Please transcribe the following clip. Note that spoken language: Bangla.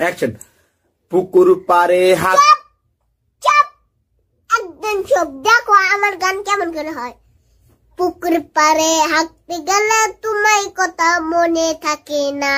অ্যাকশন পুকুর পারে হাত একদম সব দেখো আমার গান কেমন করে হয় পুকুর পারে হাঁটতে গেলে তোমায় কথা মনে থাকে না